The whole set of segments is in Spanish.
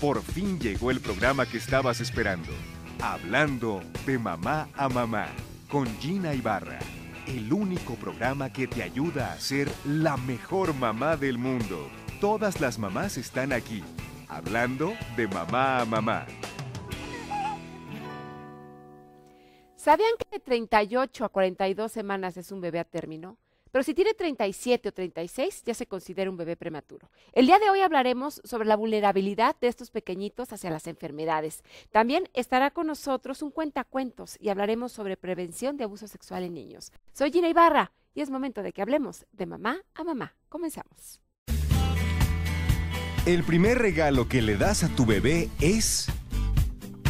Por fin llegó el programa que estabas esperando. Hablando de mamá a mamá con Gina Ibarra. El único programa que te ayuda a ser la mejor mamá del mundo. Todas las mamás están aquí. Hablando de mamá a mamá. ¿Sabían que de 38 a 42 semanas es un bebé a término? Pero si tiene 37 o 36, ya se considera un bebé prematuro. El día de hoy hablaremos sobre la vulnerabilidad de estos pequeñitos hacia las enfermedades. También estará con nosotros un cuentacuentos y hablaremos sobre prevención de abuso sexual en niños. Soy Gina Ibarra y es momento de que hablemos de mamá a mamá. Comenzamos. El primer regalo que le das a tu bebé es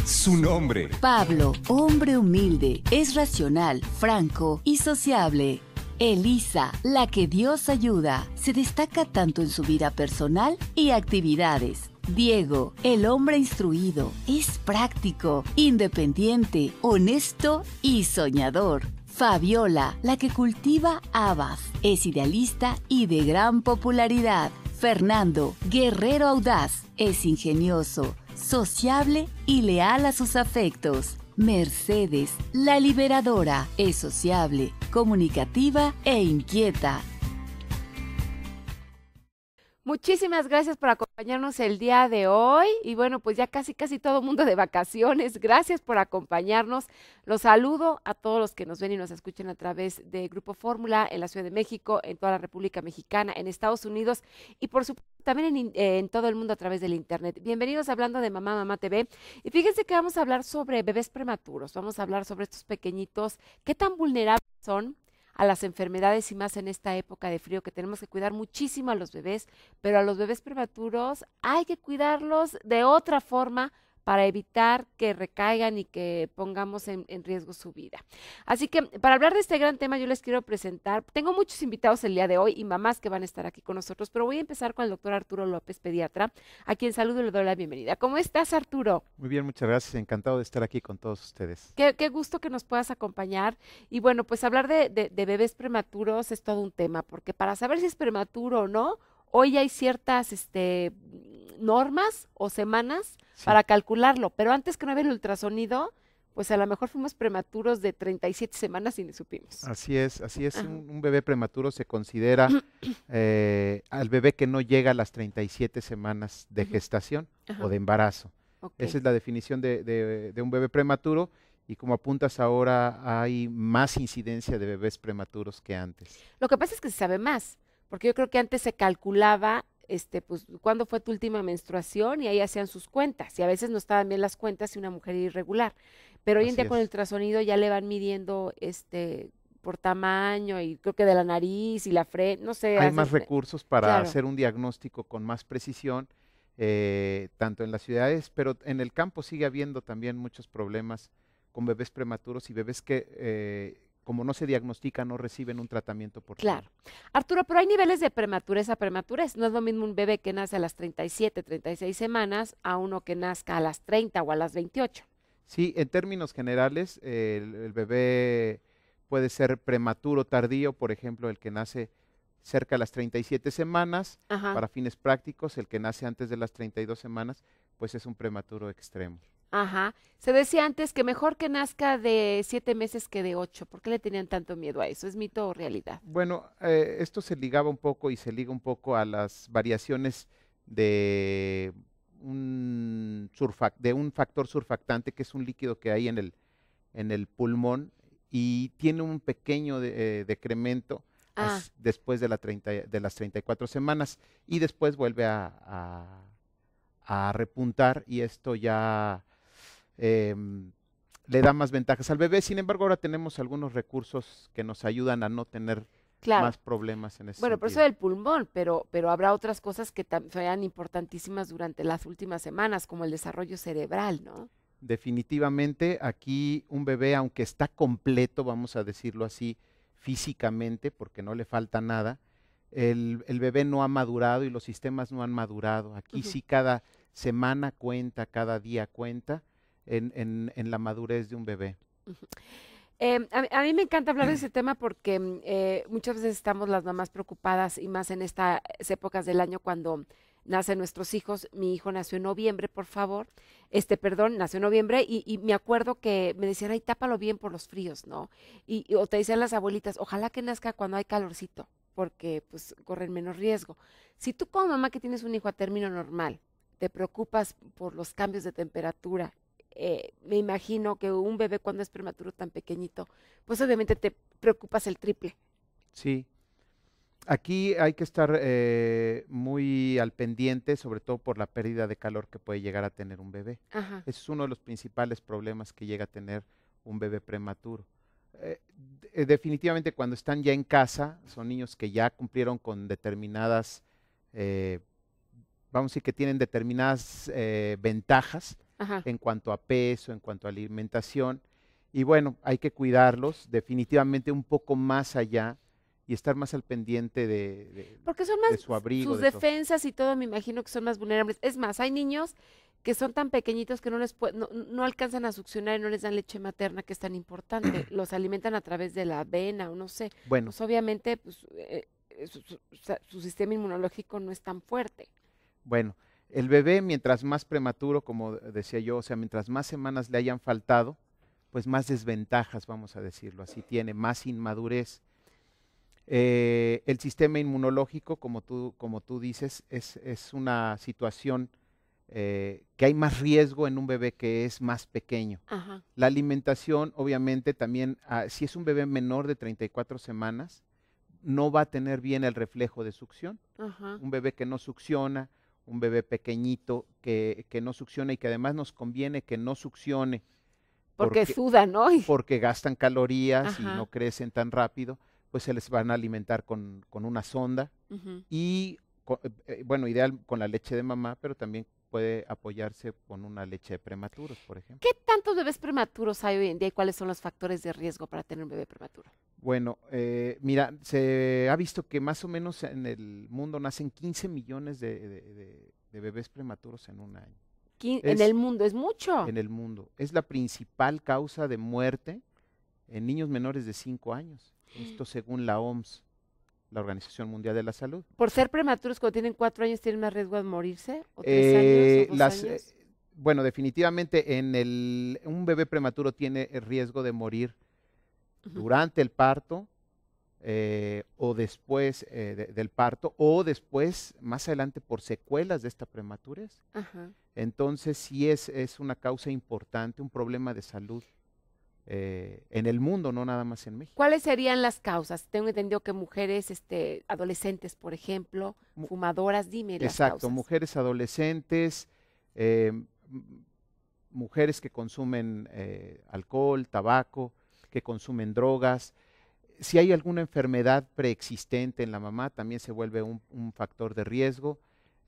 su nombre. Pablo, hombre humilde, es racional, franco y sociable. Elisa, la que Dios ayuda, se destaca tanto en su vida personal y actividades. Diego, el hombre instruido, es práctico, independiente, honesto y soñador. Fabiola, la que cultiva habas, es idealista y de gran popularidad. Fernando, guerrero audaz, es ingenioso, sociable y leal a sus afectos. Mercedes, la liberadora, es sociable, comunicativa e inquieta. Muchísimas gracias por acompañarnos el día de hoy. Y bueno, pues ya casi, casi todo mundo de vacaciones. Gracias por acompañarnos. Los saludo a todos los que nos ven y nos escuchan a través de Grupo Fórmula en la Ciudad de México, en toda la República Mexicana, en Estados Unidos y por supuesto también en, eh, todo el mundo a través del Internet. Bienvenidos hablando de Mamá, Mamá TV. Y fíjense que vamos a hablar sobre bebés prematuros. Vamos a hablar sobre estos pequeñitos, qué tan vulnerables son a las enfermedades y más en esta época de frío que tenemos que cuidar muchísimo a los bebés, pero a los bebés prematuros hay que cuidarlos de otra forma para evitar que recaigan y que pongamos en, riesgo su vida. Así que para hablar de este gran tema yo les quiero presentar, tengo muchos invitados el día de hoy y mamás que van a estar aquí con nosotros, pero voy a empezar con el doctor Arturo López, pediatra, a quien saludo y le doy la bienvenida. ¿Cómo estás Arturo? Muy bien, muchas gracias, encantado de estar aquí con todos ustedes. Qué, gusto que nos puedas acompañar y bueno, pues hablar de, bebés prematuros es todo un tema, porque para saber si es prematuro o no, hoy hay ciertas este, normas o semanas para calcularlo. Pero antes que no había el ultrasonido, pues a lo mejor fuimos prematuros de 37 semanas y ni supimos. Así es, así es. Un, bebé prematuro se considera eh, al bebé que no llega a las 37 semanas de gestación o de embarazo. Esa es la definición de, de, un bebé prematuro y como apuntas ahora hay más incidencia de bebés prematuros que antes. Lo que pasa es que se sabe más, porque yo creo que antes se calculaba este, pues, ¿cuándo fue tu última menstruación? Y ahí hacían sus cuentas. Y a veces no estaban bien las cuentas y una mujer irregular. Pero hoy en día con el ultrasonido ya le van midiendo este por tamaño y creo que de la nariz y la frente, no sé. Hay más recursos para hacer un diagnóstico con más precisión, eh, tanto en las ciudades, pero en el campo sigue habiendo también muchos problemas con bebés prematuros y bebés que, eh, como no se diagnostica, no reciben un tratamiento por Claro. Arturo, pero hay niveles de prematurez a prematurez. No es lo mismo un bebé que nace a las 37, 36 semanas a uno que nazca a las 30 o a las 28. Sí, en términos generales, el, bebé puede ser prematuro, tardío, por ejemplo, el que nace cerca de las 37 semanas, para fines prácticos, el que nace antes de las 32 semanas, pues es un prematuro extremo. Ajá. Se decía antes que mejor que nazca de siete meses que de ocho. ¿Por qué le tenían tanto miedo a eso? ¿Es mito o realidad? Bueno, eh, esto se ligaba un poco y se liga un poco a las variaciones de un, de un factor surfactante, que es un líquido que hay en el, pulmón y tiene un pequeño eh, decremento ah. después de, la treinta de las 34 semanas y después vuelve a repuntar y esto ya Em, le da más ventajas al bebé. Sin embargo, ahora tenemos algunos recursos que nos ayudan a no tener más problemas en ese Bueno, por eso el pulmón, pero, pero habrá otras cosas que sean importantísimas durante las últimas semanas, como el desarrollo cerebral, ¿no? Definitivamente, aquí un bebé, aunque está completo, vamos a decirlo así, físicamente, porque no le falta nada, el, el bebé no ha madurado y los sistemas no han madurado. Aquí sí cada semana cuenta, cada día cuenta en, la madurez de un bebé. Em, a, mí me encanta hablar de ese tema porque mm, eh, muchas veces estamos las mamás preocupadas y más en estas épocas del año cuando nacen nuestros hijos. Mi hijo nació en noviembre, por favor. Este, perdón, nació en noviembre y, me acuerdo que me decían, ay, tápalo bien por los fríos, ¿no? Y, o te decían las abuelitas, ojalá que nazca cuando hay calorcito, porque pues corren menos riesgo. Si tú como mamá que tienes un hijo a término normal, te preocupas por los cambios de temperatura eh, me imagino que un bebé cuando es prematuro tan pequeñito, pues obviamente te preocupas el triple. Sí. Aquí hay que estar eh, muy al pendiente, sobre todo por la pérdida de calor que puede llegar a tener un bebé. es uno de los principales problemas que llega a tener un bebé prematuro. Eh, definitivamente cuando están ya en casa, son niños que ya cumplieron con determinadas, vamos a decir que tienen determinadas ventajas en cuanto a peso, en cuanto a alimentación. Y bueno, hay que cuidarlos definitivamente un poco más allá y estar más al pendiente de, Porque son más Sus defensas y todo me imagino que son más vulnerables. Es más, hay niños que son tan pequeñitos que no les alcanzan a succionar y no les dan leche materna que es tan importante. Los alimentan a través de la avena o no sé. Bueno. Pues, obviamente pues, eh, eh, su, sistema inmunológico no es tan fuerte. Bueno, el bebé, mientras más prematuro, como decía yo, o sea, mientras más semanas le hayan faltado, pues más desventajas, vamos a decirlo así, tiene más inmadurez. Eh, el sistema inmunológico, como tú, como tú dices, es, es una situación eh, que hay más riesgo en un bebé que es más pequeño. La alimentación, obviamente, también, ah, si es un bebé menor de 34 semanas, no va a tener bien el reflejo de succión. Un bebé que no succiona, un bebé pequeñito que, que no succiona y que además nos conviene que no succione. Porque, sudan, ¿no? Porque gastan calorías y no crecen tan rápido, pues se les van a alimentar con, una sonda y, eh, bueno, ideal con la leche de mamá, pero también puede apoyarse con una leche de prematuros, por ejemplo. ¿Qué tantos bebés prematuros hay hoy en día y cuáles son los factores de riesgo para tener un bebé prematuro? Bueno, eh, mira, se ha visto que más o menos en el mundo nacen 15 millones de, bebés prematuros en un año. en el mundo, es mucho. En el mundo. Es la principal causa de muerte en niños menores de 5 años. Esto según la OMS la Organización Mundial de la Salud. ¿Por ser prematuros cuando tienen cuatro años tienen más riesgo de morirse? ¿O tres eh, años, o las, eh, bueno, definitivamente en el, un bebé prematuro tiene riesgo de morir durante el parto eh, o después del parto o después, más adelante, por secuelas de esta prematurez. Entonces sí es, es una causa importante, un problema de salud eh, en el mundo, no nada más en México. ¿Cuáles serían las causas? Tengo entendido que mujeres, este, adolescentes, por ejemplo, fumadoras, dime. Exacto, mujeres adolescentes, eh, mujeres que consumen eh, alcohol, tabaco, que consumen drogas. Si hay alguna enfermedad preexistente en la mamá, también se vuelve un factor de riesgo.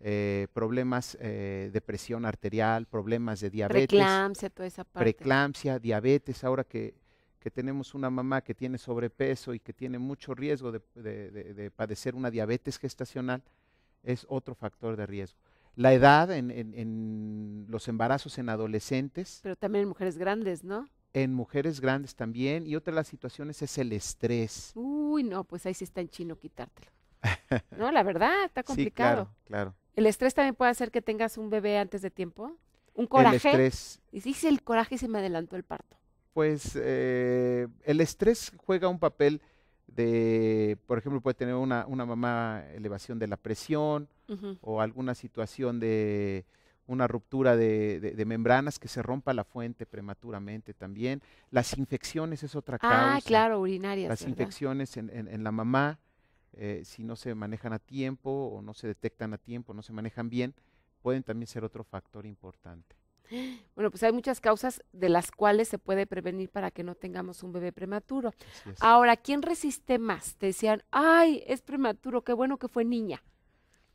Eh, problemas eh, de presión arterial, problemas de diabetes. Preclampsia, toda esa parte. Preclampsia, diabetes, ahora que, que tenemos una mamá que tiene sobrepeso y que tiene mucho riesgo de, padecer una diabetes gestacional, es otro factor de riesgo. La edad en, en, los embarazos en adolescentes. Pero también en mujeres grandes, ¿no? En mujeres grandes también. Y otra de las situaciones es el estrés. Uy, no, pues ahí sí está en chino quitártelo. no, la verdad, está complicado. claro, claro. ¿El estrés también puede hacer que tengas un bebé antes de tiempo? ¿Un coraje? El Y si el coraje se me adelantó el parto. Pues eh, el estrés juega un papel de, por ejemplo, puede tener una, mamá elevación de la presión o alguna situación de una ruptura de, membranas que se rompa la fuente prematuramente también. Las infecciones es otra ah, causa. Ah, claro, urinarias. Las infecciones en, la mamá eh, si no se manejan a tiempo o no se detectan a tiempo, no se manejan bien, pueden también ser otro factor importante. Bueno, pues hay muchas causas de las cuales se puede prevenir para que no tengamos un bebé prematuro. Ahora, ¿quién resiste más? Te decían, ay, es prematuro, qué bueno que fue niña.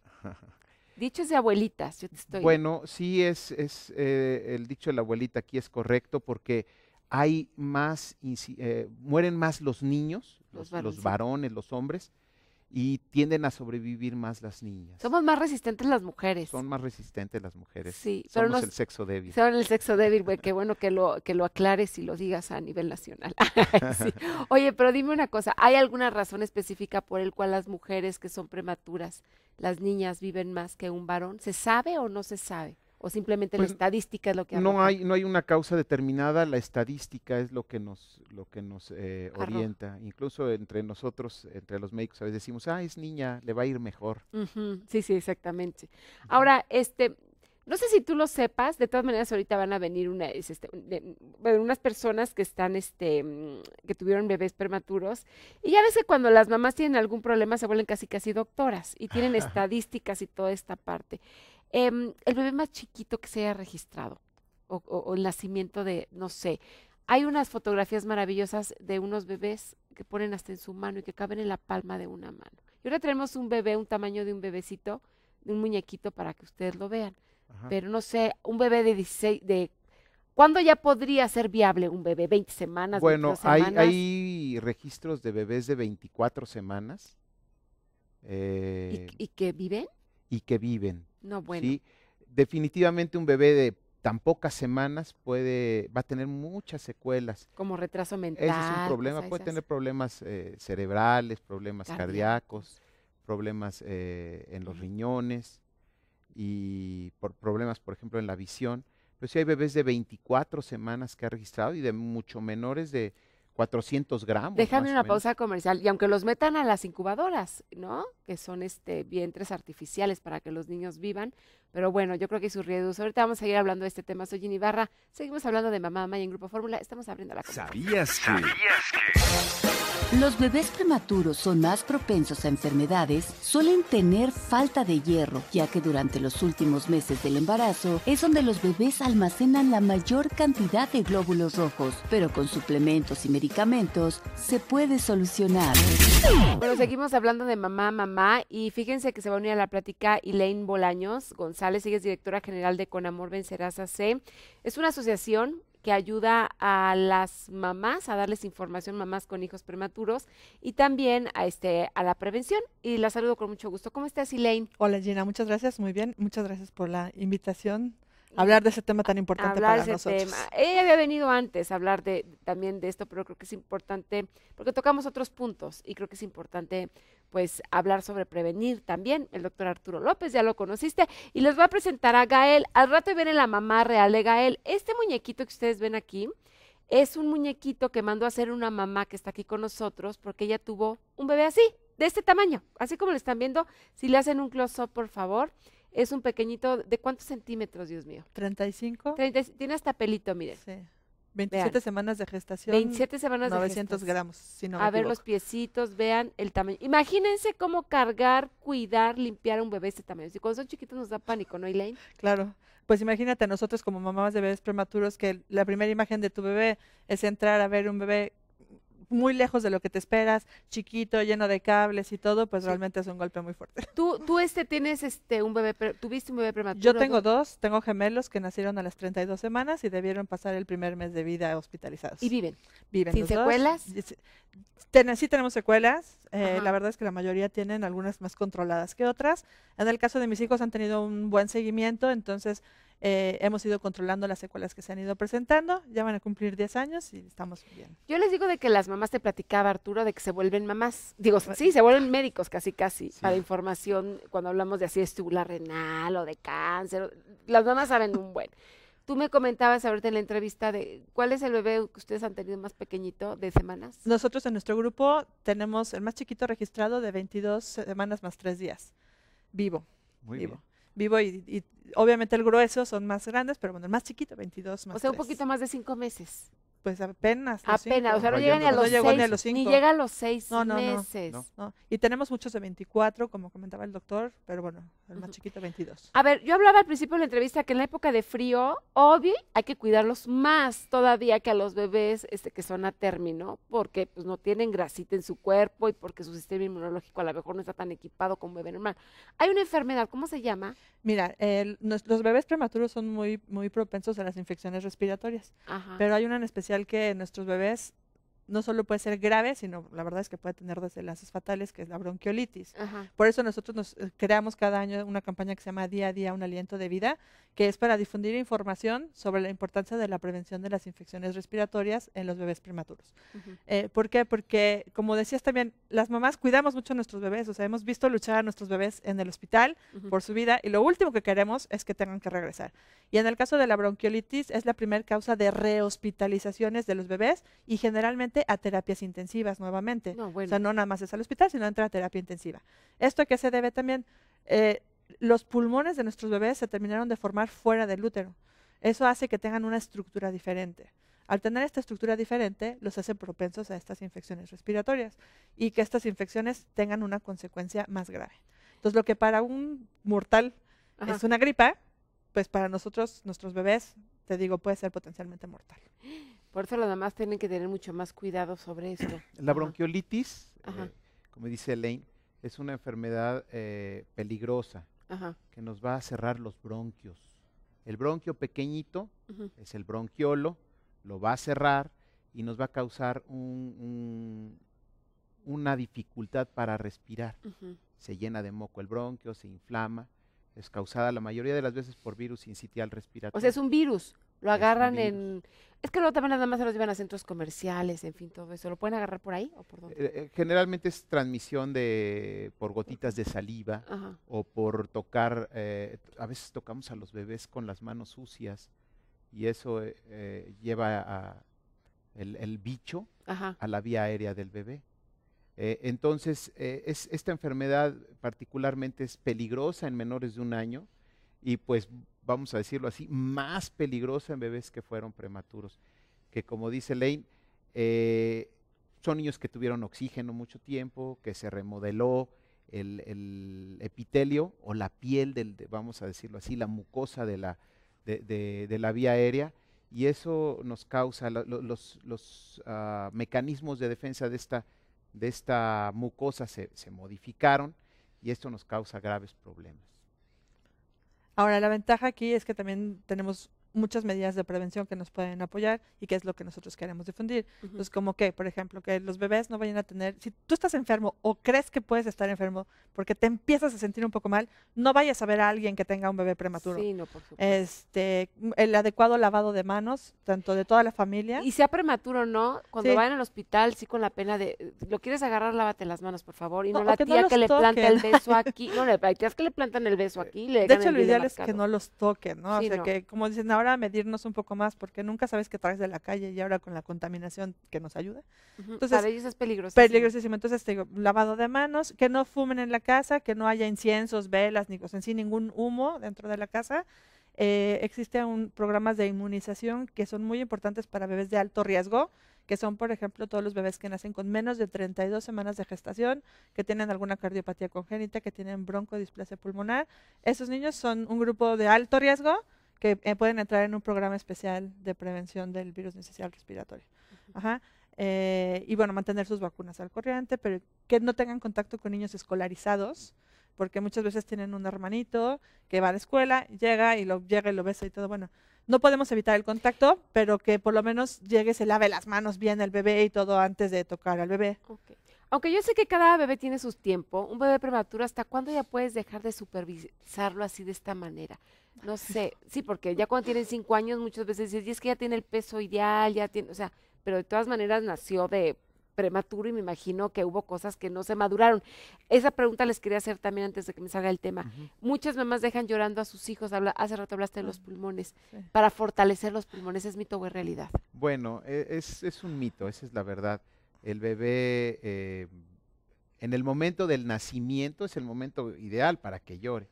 Dichos de abuelitas, yo te estoy. Bueno, sí es, eh, el dicho de la abuelita aquí es correcto porque hay más, eh, mueren más los niños, los, varones, los hombres, y tienden a sobrevivir más las niñas. Somos más resistentes las mujeres. Son más resistentes las mujeres. Sí, somos el sexo débil. Son el sexo débil, güey, qué bueno que lo que lo aclares y lo digas a nivel nacional. Oye, pero dime una cosa, ¿hay alguna razón específica por el cual las mujeres que son prematuras, las niñas viven más que un varón? ¿Se sabe o no se sabe? o simplemente la pues, estadística es lo que no hay no hay una causa determinada la estadística es lo que nos lo que nos eh, orienta incluso entre nosotros entre los médicos a veces decimos ah es niña le va a ir mejor sí sí exactamente ahora este no sé si tú lo sepas, de todas maneras ahorita van a venir una, este, unas personas que están, este, mm, que tuvieron bebés prematuros. Y ya ves cuando las mamás tienen algún problema se vuelven casi casi doctoras y tienen estadísticas y toda esta parte. Em, el bebé más chiquito que se haya registrado o, el nacimiento de, no sé. Hay unas fotografías maravillosas de unos bebés que ponen hasta en su mano y que caben en la palma de una mano. Y ahora tenemos un bebé, un tamaño de un bebecito, de un muñequito para que ustedes lo vean. Pero no sé, un bebé de 16, de ¿Cuándo ya podría ser viable un bebé? ¿20 semanas? Bueno, hay, hay, registros de bebés de 24 semanas. Eh, ¿Y, ¿Y, que viven? y que viven. Definitivamente un bebé de tan pocas semanas puede, va a tener muchas secuelas. Como retraso mental. Ese es un problema, puede tener problemas eh, cerebrales, problemas cardíacos, problemas eh, en los riñones y por problemas, por ejemplo, en la visión. Pero si hay bebés de 24 semanas que ha registrado y de mucho menores de 400 gramos. Déjame una pausa comercial. Y aunque los metan a las incubadoras, ¿no? Que son este vientres artificiales para que los niños vivan. Pero bueno, yo creo que sus riesgos. Ahorita vamos a seguir hablando de este tema. Soy Ginny Barra. Seguimos hablando de Mamá y en Grupo Fórmula. Estamos abriendo la ¿Sabías que? Los bebés prematuros son más propensos a enfermedades, suelen tener falta de hierro, ya que durante los últimos meses del embarazo es donde los bebés almacenan la mayor cantidad de glóbulos rojos, pero con suplementos y medicamentos se puede solucionar. Pero seguimos hablando de mamá, mamá, y fíjense que se va a unir a la plática Elaine Bolaños González, ella es directora general de Con Amor Vencerás AC, Es una asociación que ayuda a las mamás a darles información, mamás con hijos prematuros, y también a, este, a la prevención. Y la saludo con mucho gusto. ¿Cómo estás, Elaine? Hola, Gina, muchas gracias. Muy bien, muchas gracias por la invitación hablar de ese tema tan importante hablar para ese Tema. Ella había venido antes a hablar de, también de esto, pero creo que es importante, porque tocamos otros puntos y creo que es importante pues hablar sobre prevenir también. El doctor Arturo López, ya lo conociste, y les va a presentar a Gael. Al rato viene la mamá real de Gael. Este muñequito que ustedes ven aquí es un muñequito que mandó a hacer una mamá que está aquí con nosotros porque ella tuvo un bebé así, de este tamaño, así como lo están viendo. Si le hacen un close-up, por favor es un pequeñito, ¿de cuántos centímetros, Dios mío? 35. tiene hasta pelito, miren. Sí. 27 semanas de gestación. 27 semanas de gestación. 900 gramos, si no me A ver los piecitos, vean el tamaño. Imagínense cómo cargar, cuidar, limpiar a un bebé este tamaño. Si cuando son chiquitos nos da pánico, ¿no, Elaine? Claro. Pues imagínate a nosotros como mamás de bebés prematuros que la primera imagen de tu bebé es entrar a ver un bebé muy lejos de lo que te esperas, chiquito, lleno de cables y todo, pues realmente es un golpe muy fuerte. Tú, tú este tienes este un bebé, tuviste un bebé prematuro. Yo tengo dos, tengo gemelos que nacieron a las 32 semanas y debieron pasar el primer mes de vida hospitalizados. Y viven. Viven. Sin secuelas. sí tenemos secuelas. Eh, la verdad es que la mayoría tienen algunas más controladas que otras. En el caso de mis hijos han tenido un buen seguimiento, entonces eh, hemos ido controlando las secuelas que se han ido presentando, ya van a cumplir 10 años y estamos bien. Yo les digo de que las mamás te platicaba Arturo de que se vuelven mamás, digo, pues sí, se vuelven médicos casi casi para información cuando hablamos de así estibular renal o de cáncer, las mamás saben un buen. Tú me comentabas ahorita en la entrevista de cuál es el bebé que ustedes han tenido más pequeñito de semanas. Nosotros en nuestro grupo tenemos el más chiquito registrado de 22 semanas más 3 días, vivo. Muy vivo vivo y, obviamente el grueso son más grandes, pero bueno, el más chiquito, 22 más. O sea, un poquito más de cinco meses pues apenas. Apenas, o sea, no, llegan ni a los, ni, cinco. llega a los seis meses. Y tenemos muchos de 24, como comentaba el doctor, pero bueno, el más chiquito 22. A ver, yo hablaba al principio de la entrevista que en la época de frío, obvio, hay que cuidarlos más todavía que a los bebés este, que son a término, porque pues no tienen grasita en su cuerpo y porque su sistema inmunológico a lo mejor no está tan equipado como un bebé normal. Hay una enfermedad, ¿cómo se llama? Mira, los bebés prematuros son muy, muy propensos a las infecciones respiratorias, Ajá. pero hay una en especial que nuestros bebés no solo puede ser grave, sino la verdad es que puede tener desenlaces fatales, que es la bronquiolitis. Por eso nosotros nos eh, creamos cada año una campaña que se llama Día a Día, un aliento de vida, que es para difundir información sobre la importancia de la prevención de las infecciones respiratorias en los bebés prematuros. Eh, ¿Por qué? Porque, como decías también, las mamás cuidamos mucho a nuestros bebés, o sea, hemos visto luchar a nuestros bebés en el hospital por su vida y lo último que queremos es que tengan que regresar. Y en el caso de la bronquiolitis es la primera causa de rehospitalizaciones de los bebés y generalmente a terapias intensivas nuevamente. No, O sea, no nada más es al hospital, sino entra a terapia intensiva. ¿Esto a qué se debe también? Eh, los pulmones de nuestros bebés se terminaron de formar fuera del útero. Eso hace que tengan una estructura diferente. Al tener esta estructura diferente, los hace propensos a estas infecciones respiratorias y que estas infecciones tengan una consecuencia más grave. Entonces, lo que para un mortal es una gripa, pues para nosotros, nuestros bebés, te digo, puede ser potencialmente mortal. Por eso los demás tienen que tener mucho más cuidado sobre esto. La bronquiolitis, eh, como dice Elaine, es una enfermedad eh, peligrosa que nos va a cerrar los bronquios. El bronquio pequeñito es el bronquiolo, lo va a cerrar y nos va a causar un, una dificultad para respirar. Se llena de moco el bronquio, se inflama. Es causada la mayoría de las veces por virus incitial respiratorio. O sea, es un virus. Lo agarran en... Es que luego también nada más se los llevan a centros comerciales, en fin, todo eso. ¿Lo pueden agarrar por ahí o por dónde? Eh, eh, generalmente es transmisión de por gotitas de saliva o por tocar, eh, a veces tocamos a los bebés con las manos sucias y eso lleva a el, el, bicho a la vía aérea del bebé. entonces, es, esta enfermedad particularmente es peligrosa en menores de un año y pues vamos a decirlo así, más peligrosa en bebés que fueron prematuros, que como dice Lane, eh, son niños que tuvieron oxígeno mucho tiempo, que se remodeló el, epitelio o la piel, del, vamos a decirlo así, la mucosa de la, de, la vía aérea, y eso nos causa los, ah, mecanismos de defensa de esta, de esta mucosa se modificaron y esto nos causa graves problemas. Ahora, la ventaja aquí es que también tenemos muchas medidas de prevención que nos pueden apoyar y que es lo que nosotros queremos difundir. Entonces, como que, por ejemplo, que los bebés no vayan a tener, si tú estás enfermo o crees que puedes estar enfermo porque te empiezas a sentir un poco mal, no vayas a ver a alguien que tenga un bebé prematuro. Sí, no, por supuesto. Este, el adecuado lavado de manos, tanto de toda la familia. Y sea prematuro no, cuando vayan al hospital, sí con la pena de, lo quieres agarrar, lávate las manos, por favor, y no, la tía que, le planta el beso aquí, no, la tías que le plantan el beso aquí. Le de hecho, lo ideal es que no los toquen, ¿no? o sea, que como dicen ahora, ahora medirnos un poco más porque nunca sabes qué traes de la calle y ahora con la contaminación que nos ayuda. Entonces, Para ellos es peligrosísimo. Peligrosísimo. Entonces, digo, lavado de manos, que no fumen en la casa, que no haya inciensos, velas, ni, en sí ningún humo dentro de la casa. Eh, existen programas de inmunización que son muy importantes para bebés de alto riesgo, que son, por ejemplo, todos los bebés que nacen con menos de 32 semanas de gestación, que tienen alguna cardiopatía congénita, que tienen broncodisplasia pulmonar. Esos niños son un grupo de alto riesgo que eh, pueden entrar en un programa especial de prevención del virus necesario respiratorio. Ajá. Eh, y bueno, mantener sus vacunas al corriente, pero que no tengan contacto con niños escolarizados, porque muchas veces tienen un hermanito que va a la escuela, llega y lo llega y lo besa y todo. Bueno, no podemos evitar el contacto, pero que por lo menos llegue, se lave las manos bien el bebé y todo antes de tocar al bebé. Aunque yo sé que cada bebé tiene su tiempo, un bebé prematuro, ¿hasta cuándo ya puedes dejar de supervisarlo así de esta manera? No sé, sí, porque ya cuando tienen cinco años muchas veces dices, y es que ya tiene el peso ideal, ya tiene, o sea, pero de todas maneras nació de prematuro y me imagino que hubo cosas que no se maduraron. Esa pregunta les quería hacer también antes de que me salga el tema. Muchas mamás dejan llorando a sus hijos, hace rato hablaste de los pulmones, para fortalecer los pulmones, ¿es mito o es realidad? Bueno, e, es, es un mito, esa es la verdad el bebé eh, en el momento del nacimiento es el momento ideal para que llore.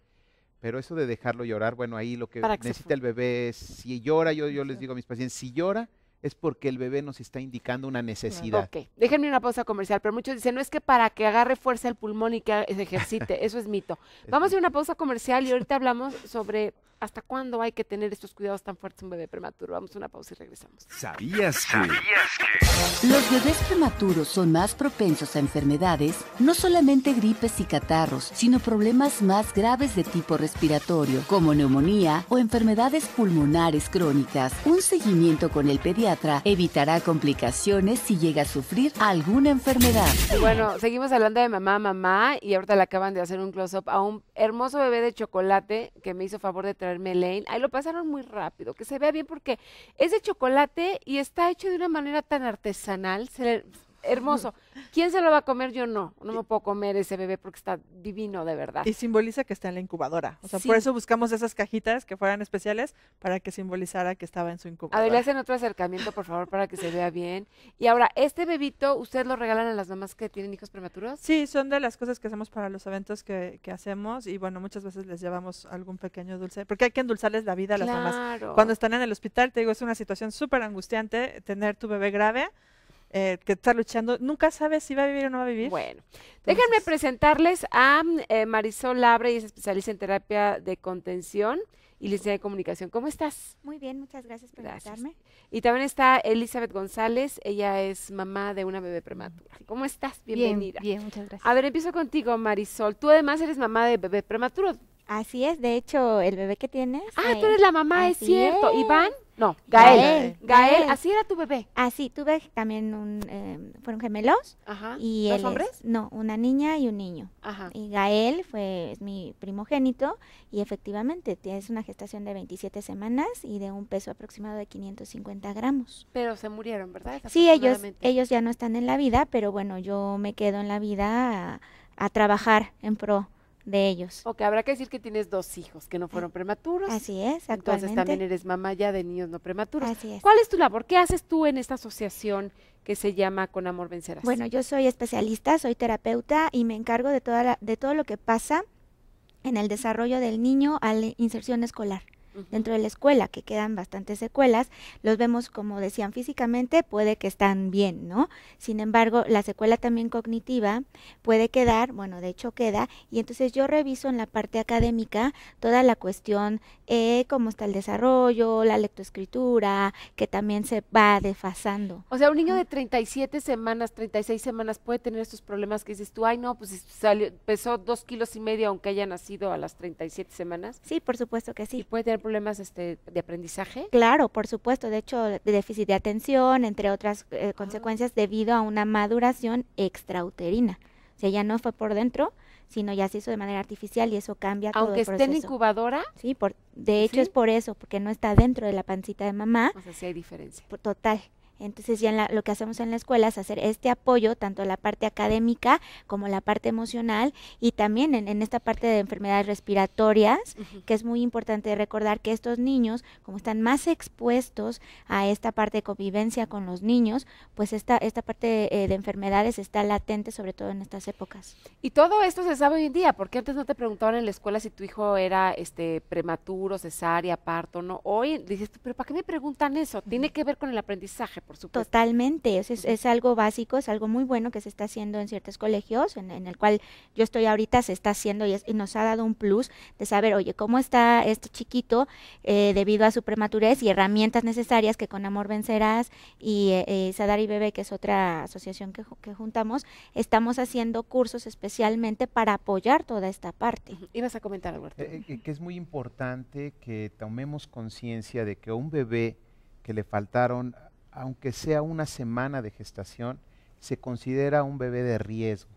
Pero eso de dejarlo llorar, bueno, ahí lo que necesita el bebé es, si llora, yo, yo les digo a mis pacientes, si llora, es porque el bebé nos está indicando una necesidad. Ok, déjenme una pausa comercial, pero muchos dicen, no es que para que agarre fuerza el pulmón y que se ejercite, eso es mito. Vamos a una pausa comercial y ahorita hablamos sobre ¿Hasta cuándo hay que tener estos cuidados tan fuertes un bebé prematuro? Vamos a una pausa y regresamos. ¿Sabías que? Los bebés prematuros son más propensos a enfermedades, no solamente gripes y catarros, sino problemas más graves de tipo respiratorio, como neumonía o enfermedades pulmonares crónicas. Un seguimiento con el pediatra evitará complicaciones si llega a sufrir alguna enfermedad. Bueno, seguimos hablando de mamá, mamá, y ahorita le acaban de hacer un close-up a un hermoso bebé de chocolate que me hizo favor de traer Melane, Ahí lo pasaron muy rápido, que se vea bien porque es de chocolate y está hecho de una manera tan artesanal. Se le, hermoso. ¿Quién se lo va a comer? Yo no. No me puedo comer ese bebé porque está divino, de verdad. Y simboliza que está en la incubadora. O sea, por eso buscamos esas cajitas que fueran especiales para que simbolizara que estaba en su incubadora. A ver, le hacen otro acercamiento, por favor, para que se vea bien. Y ahora, ¿este bebito ustedes lo regalan a las mamás que tienen hijos prematuros? Sí, son de las cosas que hacemos para los eventos que, que hacemos. Y bueno, muchas veces les llevamos algún pequeño dulce. Porque hay que endulzarles la vida a las claro. mamás. Cuando están en el hospital, te digo, es una situación súper angustiante tener tu bebé grave eh, que está luchando, nunca sabe si va a vivir o no va a vivir. Bueno, déjenme presentarles a eh, Marisol Labre, y es especialista en terapia de contención y licencia de comunicación. ¿Cómo estás? Muy bien, muchas gracias por invitarme. Y también está Elizabeth González, ella es mamá de una bebé prematura. ¿Cómo estás? Bienvenida. Bien, bien muchas gracias. A ver, empiezo contigo, Marisol. Tú además eres mamá de bebé prematuro. Así es, de hecho, el bebé que tienes. Ah, tú eres la mamá, es cierto. Iván, no, Gael. Gael. así era tu bebé. Así, tuve también un, em, fueron gemelos. Ajá. Y ¿Dos hombres? no, una niña y un niño. Ajá. Y Gael fue es mi primogénito y efectivamente tienes una gestación de 27 semanas y de un peso aproximado de 550 gramos. Pero se murieron, ¿verdad? Sí, ellos, ellos ya no están en la vida, pero bueno, yo me quedo en la vida a trabajar en pro de ellos. Ok, habrá que decir que tienes dos hijos que no fueron prematuros. Así es, actualmente. Entonces también eres mamá ya de niños no prematuros. Así es. ¿Cuál es tu labor? ¿Qué haces tú en esta asociación que se llama Con Amor Vencerás? Bueno, yo soy especialista, soy terapeuta y me encargo de, toda la, de todo lo que pasa en el desarrollo del niño a la inserción escolar dentro de la escuela, que quedan bastantes secuelas, los vemos como decían físicamente, puede que están bien, ¿no? Sin embargo, la secuela también cognitiva puede quedar, bueno, de hecho queda, y entonces yo reviso en la parte académica toda la cuestión, eh, cómo está el desarrollo, la lectoescritura, que también se va desfasando. O sea, un niño de 37 semanas, 36 semanas puede tener estos problemas que dices tú, ay no, pues salió, pesó dos kilos y medio aunque haya nacido a las 37 semanas. Sí, por supuesto que sí. Y puede problemas este, de aprendizaje? Claro, por supuesto. De hecho, de déficit de atención, entre otras eh, ah. consecuencias, debido a una maduración extrauterina. O sea, ya no fue por dentro, sino ya se hizo de manera artificial y eso cambia Aunque todo Aunque esté en incubadora. Sí, por, de hecho es por eso, porque no está dentro de la pancita de mamá. O sea, hay diferencia. Total. Entonces ya lo que hacemos en la escuela es hacer este apoyo, tanto la parte académica como la parte emocional y también en, esta parte de enfermedades respiratorias, que es muy importante recordar que estos niños, como están más expuestos a esta parte de convivencia con los niños, pues esta, esta parte eh, de enfermedades está latente, sobre todo en estas épocas. Y todo esto se sabe hoy en día, porque antes no te preguntaban en la escuela si tu hijo era este prematuro, cesárea, parto, ¿no? Hoy dices, pero ¿para qué me preguntan eso? Tiene que ver con el aprendizaje, Totalmente, es, algo básico, es algo muy bueno que se está haciendo en ciertos colegios, en, el cual yo estoy ahorita, se está haciendo y, nos ha dado un plus de saber, oye, cómo está este chiquito eh, debido a su prematurez y herramientas necesarias que con Amor Vencerás y eh, eh Sadar y Bebé, que es otra asociación que, que juntamos, estamos haciendo cursos especialmente para apoyar toda esta parte. Ibas a comentar, Alberto. Eh, que es muy importante que tomemos conciencia de que un bebé que le faltaron aunque sea una semana de gestación, se considera un bebé de riesgo.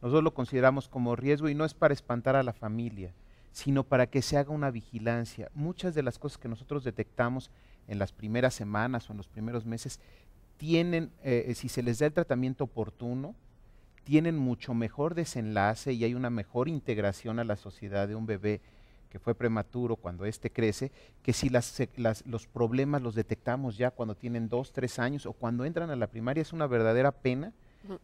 Nosotros lo consideramos como riesgo y no es para espantar a la familia, sino para que se haga una vigilancia. Muchas de las cosas que nosotros detectamos en las primeras semanas o en los primeros meses tienen, eh, eh, si se les da el tratamiento oportuno, tienen mucho mejor desenlace y hay una mejor integración a la sociedad de un bebé que fue prematuro cuando éste crece, que si los problemas los detectamos ya cuando tienen dos, tres años o cuando entran a la primaria, es una verdadera pena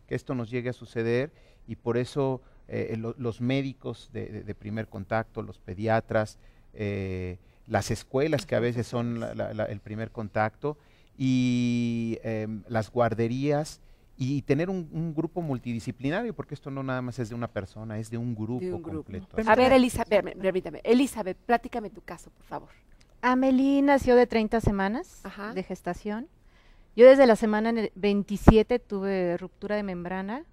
que esto nos llegue a suceder y por eso eh, eh, los médicos de, primer contacto, los pediatras, eh, las escuelas que a veces son el primer contacto y em, las guarderías y tener un, grupo multidisciplinario, porque esto no nada más es de una persona, es de un grupo, completo. A ver, Elizabeth, permítame. Elizabeth, pláticame tu caso, por favor. Amelie nació de 30 semanas de gestación. Yo desde la semana 27 tuve ruptura de membrana.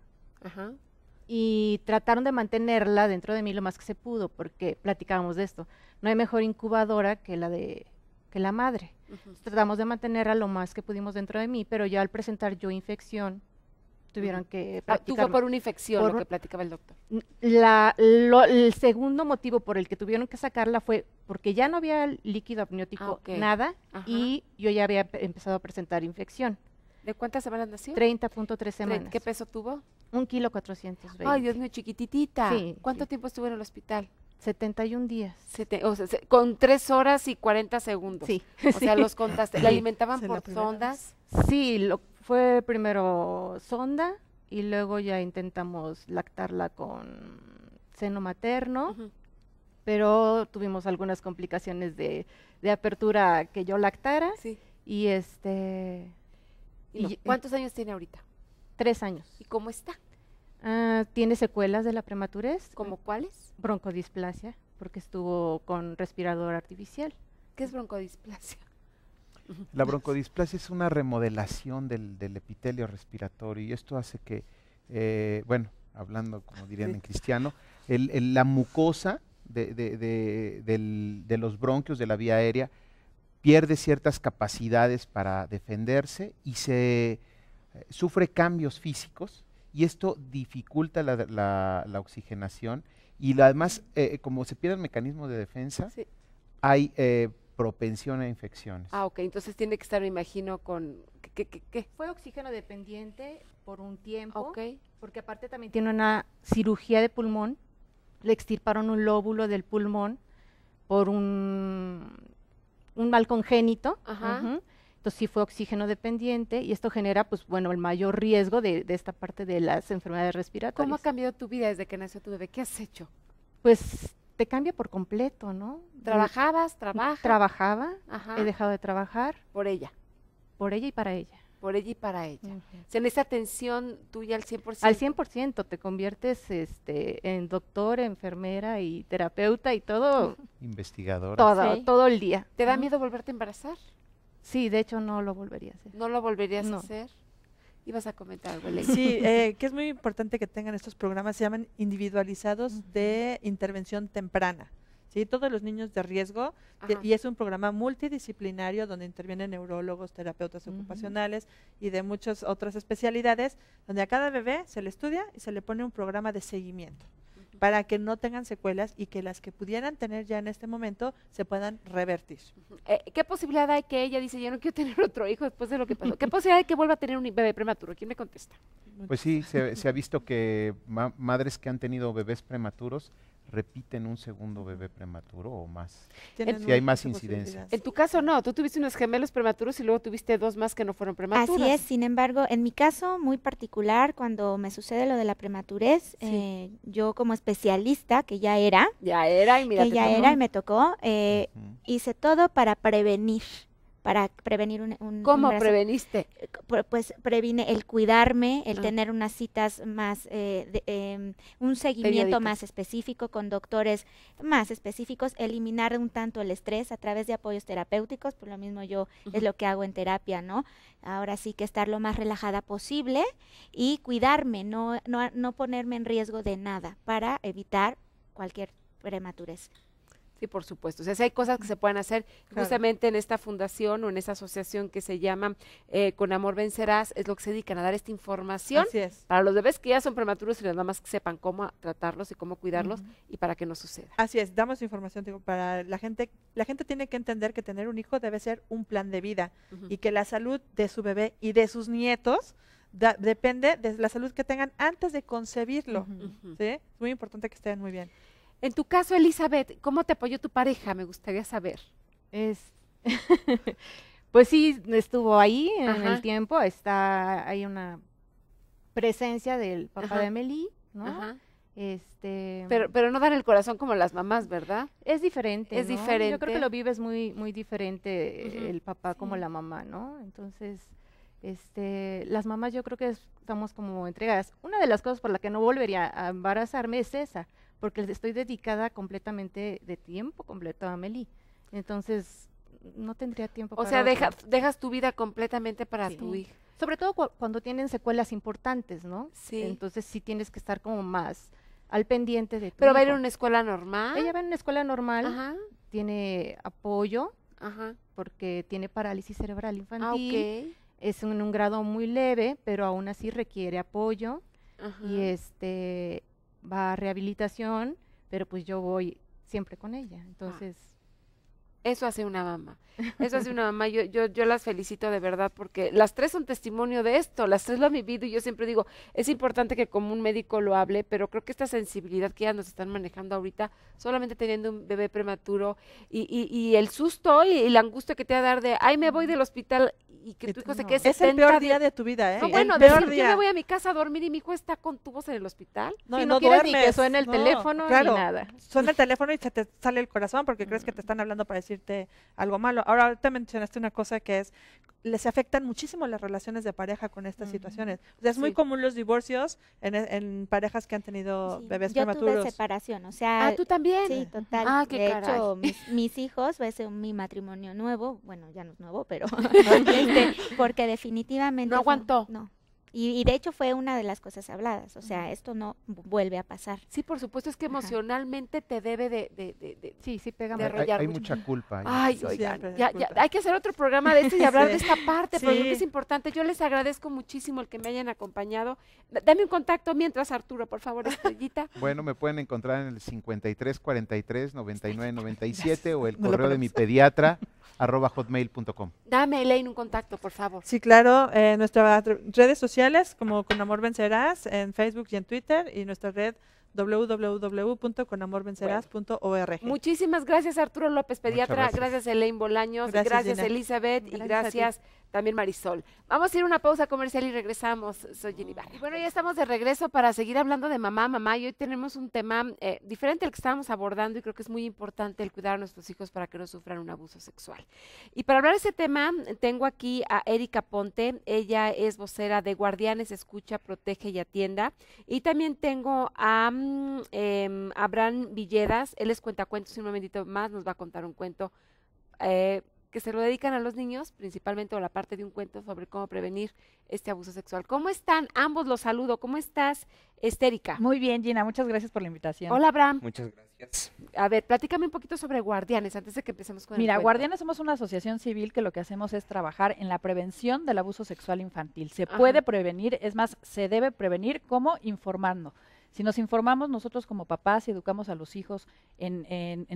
Y trataron de mantenerla dentro de mí lo más que se pudo, porque platicábamos de esto. No hay mejor incubadora que la de que la madre. Tratamos de mantenerla lo más que pudimos dentro de mí, pero ya al presentar yo infección, tuvieron que ah, practicar. por una infección lo que platicaba el doctor? La, el segundo motivo por el que tuvieron que sacarla fue porque ya no había líquido amniótico, ah, nada, y yo ya había empezado a presentar infección. ¿De cuántas semanas nació? 30.3 semanas. ¿Qué peso tuvo? Un kilo 420. Ay, Dios mío, chiquititita. ¿Cuánto tiempo estuvo en el hospital? 71 días. Sete, o con tres horas y 40 segundos. Sí. O sea, los contaste. ¿La alimentaban por sondas? Sí, lo, fue primero sonda y luego ya intentamos lactarla con seno materno, pero tuvimos algunas complicaciones de, apertura que yo lactara. Y este... Y eh, ¿Cuántos años tiene ahorita? Tres años. ¿Y cómo está? Ah, tiene secuelas de la prematurez. ¿Como cuáles? Broncodisplasia, porque estuvo con respirador artificial. ¿Qué es broncodisplasia? La broncodisplasia es una remodelación del, epitelio respiratorio y esto hace que, eh, bueno, hablando como dirían en cristiano, la mucosa de, los bronquios de la vía aérea pierde ciertas capacidades para defenderse y se eh, sufre cambios físicos y esto dificulta la, oxigenación y además eh, como se pierde el mecanismo de defensa hay eh, propensión a infecciones. Ah, ok, entonces tiene que estar, me imagino, con... ¿Qué, Fue oxígeno dependiente por un tiempo, okay. porque aparte también tiene una cirugía de pulmón, le extirparon un lóbulo del pulmón por un, mal congénito. Ajá. Entonces sí fue oxígeno dependiente y esto genera, pues bueno, el mayor riesgo de, de, esta parte de las enfermedades respiratorias. ¿Cómo ha cambiado tu vida desde que nació tu bebé? ¿Qué has hecho? Pues te cambia por completo, ¿no? Mm. ¿Trabajabas? ¿Trabajas? Trabajaba, he dejado de trabajar. Por ella. Por ella y para ella. Por ella y para ella. o sea, en esa atención tuya al 100%. Al 100%, te conviertes este, en doctor, enfermera y terapeuta y todo. Investigadora. Todo, todo el día. ¿Te da miedo volverte a embarazar? Sí, de hecho no lo volvería a hacer. ¿No lo volverías a hacer? ibas a comentar algo, Sí, eh, que es muy importante que tengan estos programas, se llaman individualizados de intervención temprana. Todos los niños de riesgo, y es un programa multidisciplinario donde intervienen neurólogos, terapeutas ocupacionales y de muchas otras especialidades, donde a cada bebé se le estudia y se le pone un programa de seguimiento para que no tengan secuelas y que las que pudieran tener ya en este momento se puedan revertir. Eh, ¿Qué posibilidad hay que ella dice, yo no quiero tener otro hijo después de lo que pasó? ¿Qué posibilidad hay que vuelva a tener un bebé prematuro? ¿Quién me contesta? Pues sí, se, ha visto que madres que han tenido bebés prematuros repiten un segundo bebé prematuro o más. Si hay más incidencia. En tu caso no, tú tuviste unos gemelos prematuros y luego tuviste dos más que no fueron prematuros. Así es, sin embargo, en mi caso muy particular, cuando me sucede lo de la prematurez, eh, yo como especialista, que ya era, ya era y que ya era y me tocó, eh, hice todo para prevenir para prevenir un... un ¿Cómo preveniste? Eh, pues previne el cuidarme, el ah. tener unas citas más, eh, em, un seguimiento más específico con doctores más específicos, eliminar un tanto el estrés a través de apoyos terapéuticos, por pues, lo mismo yo es lo que hago en terapia, ¿no? Ahora sí que estar lo más relajada posible y cuidarme, no, no, no ponerme en riesgo de nada para evitar cualquier prematurez. Sí, por supuesto. O sea, si hay cosas que se pueden hacer justamente en esta fundación o en esa asociación que se llama eh, Con Amor Vencerás, es lo que se dedican a dar esta información es. para los bebés que ya son prematuros y las mamás que sepan cómo tratarlos y cómo cuidarlos y para que no suceda. Así es, damos información digo, para la gente. La gente tiene que entender que tener un hijo debe ser un plan de vida y que la salud de su bebé y de sus nietos depende de la salud que tengan antes de concebirlo. ¿sí? Es muy importante que estén muy bien. En tu caso, Elizabeth, ¿cómo te apoyó tu pareja? Me gustaría saber. Es... pues sí, estuvo ahí en el tiempo. Está, hay una presencia del papá de Meli. ¿no? Este... Pero, pero no dar el corazón como las mamás, ¿verdad? Es diferente. Es diferente. Yo creo que lo vives muy, muy diferente el papá como la mamá, ¿no? Entonces, este, las mamás yo creo que estamos como entregadas. Una de las cosas por la que no volvería a embarazarme es esa, porque estoy dedicada completamente de tiempo completo a Amelie. Entonces, no tendría tiempo. para... O sea, dejas tu vida completamente para tu hija. Sobre todo cuando tienen secuelas importantes, ¿no? Sí. Entonces sí tienes que estar como más al pendiente de Pero va a ir a una escuela normal. Ella va a una escuela normal, Ajá. tiene apoyo, Ajá. porque tiene parálisis cerebral infantil. Ah, okay. Es en un, un grado muy leve, pero aún así requiere apoyo. Ajá. Y este va a rehabilitación, pero pues yo voy siempre con ella. Ah. Entonces, eso hace una mamá. Eso hace una mamá. Yo, yo, yo las felicito de verdad porque las tres son testimonio de esto. Las tres lo han vivido y yo siempre digo, es importante que como un médico lo hable, pero creo que esta sensibilidad que ya nos están manejando ahorita, solamente teniendo un bebé prematuro y, y, y el susto y, la angustia que te va a dar de, ay, me voy del hospital y que tu hijo se quede Es el peor día de tu vida, ¿eh? bueno, el peor yo me voy a mi casa a dormir y mi hijo está con tubos en el hospital. No, y no, quieres ni que suene el teléfono ni nada. Suena el teléfono y se te sale el corazón porque crees que te están hablando para eso decirte algo malo. Ahora, te mencionaste una cosa que es, les afectan muchísimo las relaciones de pareja con estas situaciones. sea, es muy común los divorcios e, en, parejas que han tenido bebés prematuros. Yo tuve separación, o sea... Ah, ¿tú también? Sí, total. Ah, qué de hecho, mis, mis, hijos, ser mi matrimonio nuevo, bueno, ya no es nuevo, pero... Este, porque definitivamente... No aguantó. Y, de hecho fue una de las cosas habladas, o sea, esto no vuelve a pasar. Sí, por supuesto, es que emocionalmente te debe de, sí, sí pega hay, mucha culpa. ya, hay que hacer otro programa de esto y hablar de esta parte, porque es importante. Yo les agradezco muchísimo el que me hayan acompañado. Dame un contacto mientras, Arturo, por favor, Estrellita. bueno, me pueden encontrar en el 53 43 99 97 o el correo de mi pediatra arroba hotmail.com. Dame, Elaine, un contacto, por favor. Sí, claro, eh, nuestras redes sociales como Con Amor Vencerás en Facebook y en Twitter y nuestra red www.conamorvencerás.org. muchísimas gracias Arturo López, pediatra, gracias. Elaine Bolaños, gracias, Elizabeth gracias y gracias también Marisol. Vamos a ir a una pausa comercial y regresamos. Soy Jenny bueno, ya estamos de regreso para seguir hablando de mamá, mamá. Y hoy tenemos un tema eh, diferente al que estábamos abordando y creo que es muy importante el cuidar a nuestros hijos para que no sufran un abuso sexual. Y para hablar de ese tema, tengo aquí a Erika Ponte. Ella es vocera de Guardianes Escucha, Protege y Atienda. Y también tengo a mm, em, Abraham Villedas. Él es cuentacuentos cuentos. un momentito más nos va a contar un cuento. Eh, que se lo dedican a los niños, principalmente o la parte de un cuento sobre cómo prevenir este abuso sexual. ¿Cómo están? Ambos los saludo. ¿Cómo estás, Estérica? Muy bien, Gina. Muchas gracias por la invitación. Hola, Abraham. Muchas gracias. A ver, platícame un poquito sobre Guardianes antes de que empecemos con Mira, Guardianes somos una asociación civil que lo que hacemos es trabajar en la prevención del abuso sexual infantil. Se puede prevenir, es más, se debe prevenir como informando. Si nos informamos nosotros como papás y educamos a los hijos en,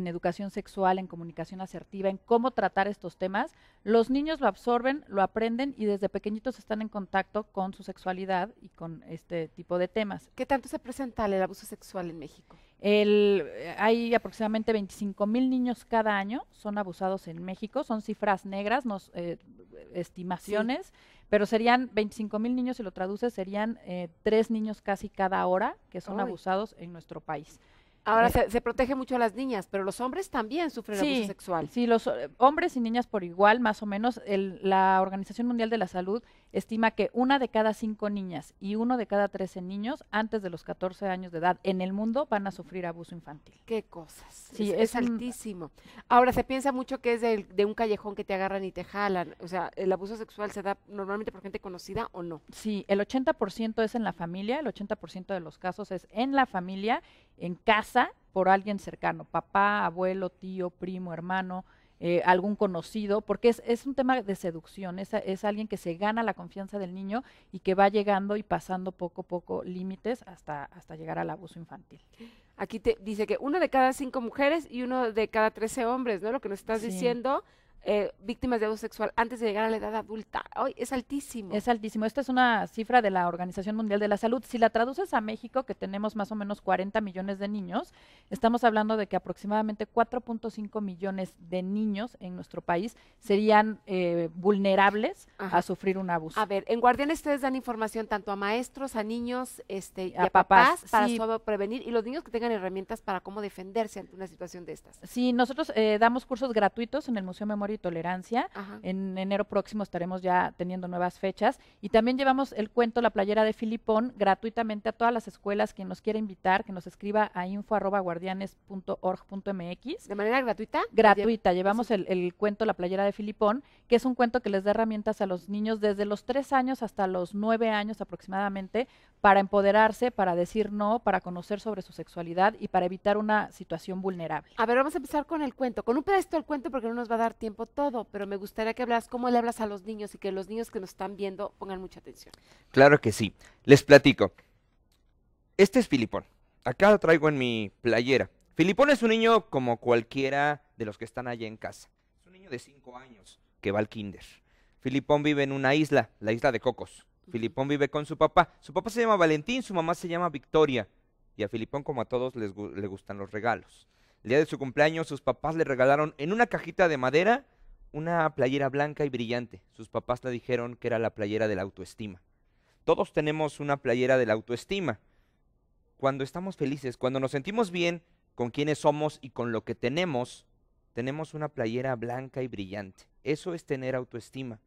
educación sexual, en comunicación asertiva, en cómo tratar estos temas, los niños lo absorben, lo aprenden y desde pequeñitos están en contacto con su sexualidad y con este tipo de temas. ¿Qué tanto se presenta el abuso sexual en México? hay aproximadamente 25 mil niños cada año son abusados en México, son cifras negras, nos, eh, estimaciones. Pero serían 25 mil niños, si lo traduces, serían eh, tres niños casi cada hora que son abusados en nuestro país. Ahora eh, se, protege mucho a las niñas, pero los hombres también sufren abuso sexual. Sí, los eh, hombres y niñas por igual, más o menos. la Organización Mundial de la Salud estima que una de cada cinco niñas y uno de cada trece niños antes de los 14 años de edad en el mundo van a sufrir abuso infantil. Qué cosas. Sí, es, altísimo. Ahora, se piensa mucho que es de, un callejón que te agarran y te jalan. O sea, ¿el abuso sexual se da normalmente por gente conocida o no? Sí, el 80% es en la familia, el 80% de los casos es en la familia, en casa, por alguien cercano, papá, abuelo, tío, primo, hermano eh, algún conocido, porque es, es, un tema de seducción, es, es, alguien que se gana la confianza del niño y que va llegando y pasando poco a poco límites hasta, hasta llegar al abuso infantil. Aquí te dice que una de cada cinco mujeres y uno de cada trece hombres, ¿no? Lo que nos estás diciendo eh, víctimas de abuso sexual antes de llegar a la edad adulta. Hoy es altísimo. Es altísimo. Esta es una cifra de la Organización Mundial de la Salud. Si la traduces a México, que tenemos más o menos 40 millones de niños, estamos hablando de que aproximadamente 4.5 millones de niños en nuestro país serían eh, vulnerables a sufrir un abuso. A ver, en Guardianes ustedes dan información tanto a maestros, a niños este, a, papás, para sí. prevenir y los niños que tengan herramientas para cómo defenderse ante una situación de estas. Sí, nosotros eh, damos cursos gratuitos en el Museo Memoria y tolerancia. En enero próximo estaremos ya teniendo nuevas fechas. Y también llevamos el cuento La playera de Filipón gratuitamente a todas las escuelas. Quien nos quiera invitar, que nos escriba a info.guardianes.org.mx. ¿De manera gratuita? Gratuita. Llevamos pues, el, el, cuento La playera de Filipón, que es un cuento que les da herramientas a los niños desde los tres años hasta los nueve años aproximadamente para empoderarse, para decir no, para conocer sobre su sexualidad y para evitar una situación vulnerable. A ver, vamos a empezar con el cuento, con un pedacito el cuento porque no nos va a dar tiempo todo, pero me gustaría que hablas como le hablas a los niños y que los niños que nos están viendo pongan mucha atención. Claro que sí. Les platico. Este es Filipón. Acá lo traigo en mi playera. Filipón es un niño como cualquiera de los que están allá en casa. Es un niño de 5 años que va al kinder. Filipón vive en una isla, la isla de Cocos. Filipón vive con su papá. Su papá se llama Valentín, su mamá se llama Victoria. Y a Filipón, como a todos, les le gustan los regalos. El día de su cumpleaños, sus papás le regalaron en una cajita de madera una playera blanca y brillante. Sus papás le dijeron que era la playera de la autoestima. Todos tenemos una playera de la autoestima. Cuando estamos felices, cuando nos sentimos bien con quienes somos y con lo que tenemos, tenemos una playera blanca y brillante. Eso es tener autoestima.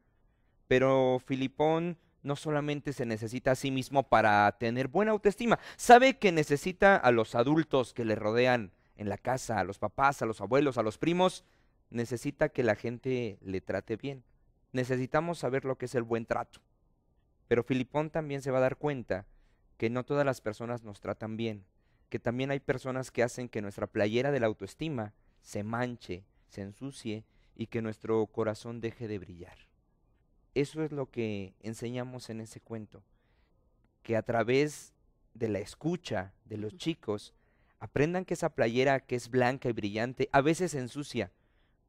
Pero Filipón no solamente se necesita a sí mismo para tener buena autoestima, sabe que necesita a los adultos que le rodean en la casa, a los papás, a los abuelos, a los primos, necesita que la gente le trate bien. Necesitamos saber lo que es el buen trato. Pero Filipón también se va a dar cuenta que no todas las personas nos tratan bien, que también hay personas que hacen que nuestra playera de la autoestima se manche, se ensucie y que nuestro corazón deje de brillar. Eso es lo que enseñamos en ese cuento, que a través de la escucha de los chicos aprendan que esa playera que es blanca y brillante a veces se ensucia,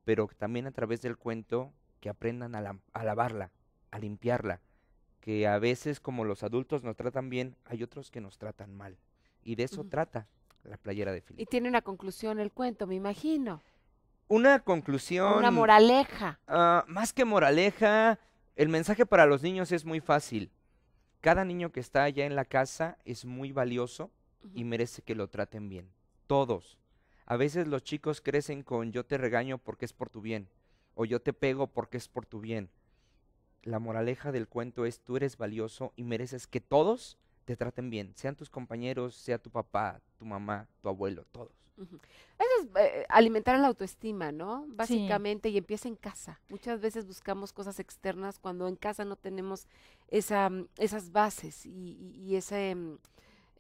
pero también a través del cuento que aprendan a, lavarla, a limpiarla, que a veces como los adultos nos tratan bien, hay otros que nos tratan mal. Y de eso trata la playera de Filipe. Y tiene una conclusión el cuento, me imagino. Una conclusión. Una moraleja. Ah, más que moraleja, el mensaje para los niños es muy fácil. Cada niño que está allá en la casa es muy valioso y merece que lo traten bien. Todos, a veces los chicos crecen con yo te regaño porque es por tu bien, o yo te pego porque es por tu bien. La moraleja del cuento es tú eres valioso y mereces que todos te traten bien, sean tus compañeros, sea tu papá, tu mamá, tu abuelo, todos. Eso es eh, alimentar la autoestima, ¿no? Básicamente, y empieza en casa. Muchas veces buscamos cosas externas cuando en casa no tenemos mm, esas bases y, ese... Mm,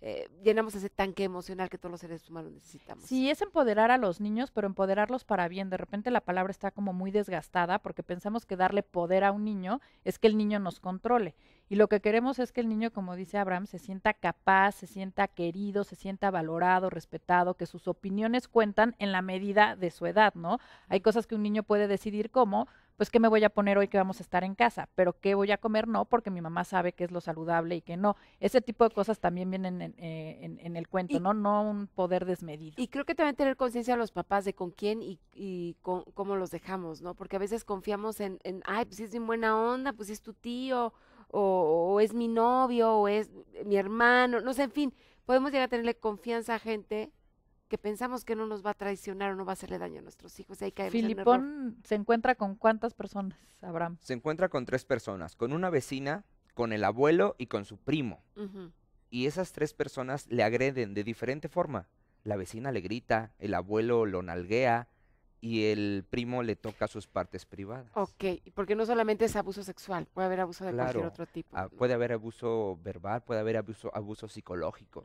eh, llenamos ese tanque emocional que todos los seres humanos necesitamos. Sí, es empoderar a los niños, pero empoderarlos para bien. De repente la palabra está como muy desgastada porque pensamos que darle poder a un niño es que el niño nos controle. Y lo que queremos es que el niño, como dice Abraham, se sienta capaz, se sienta querido, se sienta valorado, respetado, que sus opiniones cuentan en la medida de su edad, ¿no? Hay cosas que un niño puede decidir como pues qué me voy a poner hoy que vamos a estar en casa, pero qué voy a comer no, porque mi mamá sabe que es lo saludable y que no. Ese tipo de cosas también vienen en, eh, en, el cuento, ¿no? No un poder desmedido. Y creo que también tener conciencia a los papás de con quién y, con, cómo los dejamos, ¿no? Porque a veces confiamos en, en ay, pues es mi buena onda, pues es tu tío, o, o es mi novio, o es mi hermano, no sé, en fin, podemos llegar a tenerle confianza a gente que pensamos que no nos va a traicionar o no va a hacerle daño a nuestros hijos. Filipón se encuentra con cuántas personas, Abraham. Se encuentra con tres personas, con una vecina, con el abuelo y con su primo. Y esas tres personas le agreden de diferente forma. La vecina le grita, el abuelo lo nalguea, y el primo le toca sus partes privadas. Ok, porque no solamente es abuso sexual, puede haber abuso de cualquier otro tipo. Ah, puede haber abuso verbal, puede haber abuso, abuso psicológico.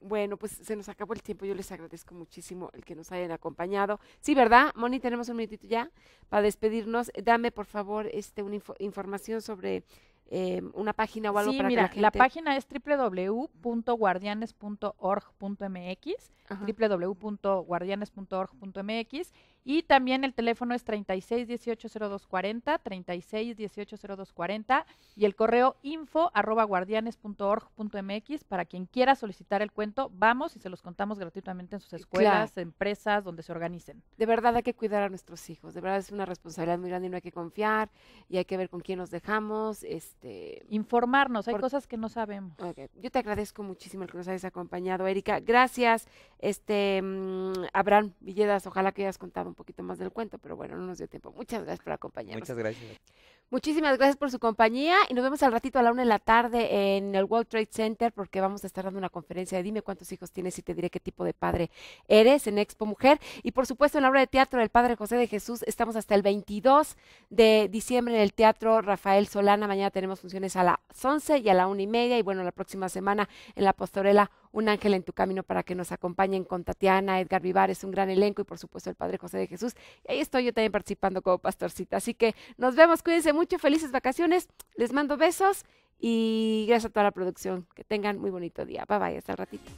Bueno, pues se nos acabó el tiempo, yo les agradezco muchísimo el que nos hayan acompañado. Sí, ¿verdad? Moni, tenemos un minutito ya para despedirnos. Dame, por favor, este, una información sobre... Em, una página o algo sí, para mira, que la, gente... la página es www.guardianes.org.mx www.guardianes.org.mx y también el teléfono es 36 18 36 y el correo info arroba MX para quien quiera solicitar el cuento, vamos y se los contamos gratuitamente en sus escuelas, empresas, donde se organicen. De verdad hay que cuidar a nuestros hijos, de verdad es una responsabilidad muy grande y no hay que confiar y hay que ver con quién nos dejamos, este informarnos, hay cosas que no sabemos. Yo te agradezco muchísimo el que nos hayas acompañado, Erika. Gracias. Este, mm, Abraham Villedas, ojalá que hayas contado un poquito más del cuento, pero bueno, no nos dio tiempo. Muchas gracias por acompañarnos. Muchas gracias. Muchísimas gracias por su compañía y nos vemos al ratito a la una en la tarde en el World Trade Center porque vamos a estar dando una conferencia de Dime cuántos hijos tienes y te diré qué tipo de padre eres en Expo Mujer. Y por supuesto en la obra de teatro del Padre José de Jesús estamos hasta el 22 de diciembre en el Teatro Rafael Solana. Mañana tenemos funciones a las 11 y a la una y media y bueno, la próxima semana en la Postorela un ángel en tu camino para que nos acompañen con Tatiana, Edgar Vivares, un gran elenco y por supuesto el Padre José de Jesús. Y ahí estoy yo también participando como pastorcita. Así que nos vemos, cuídense mucho, felices vacaciones, les mando besos y gracias a toda la producción. Que tengan muy bonito día. Bye bye, hasta el ratito.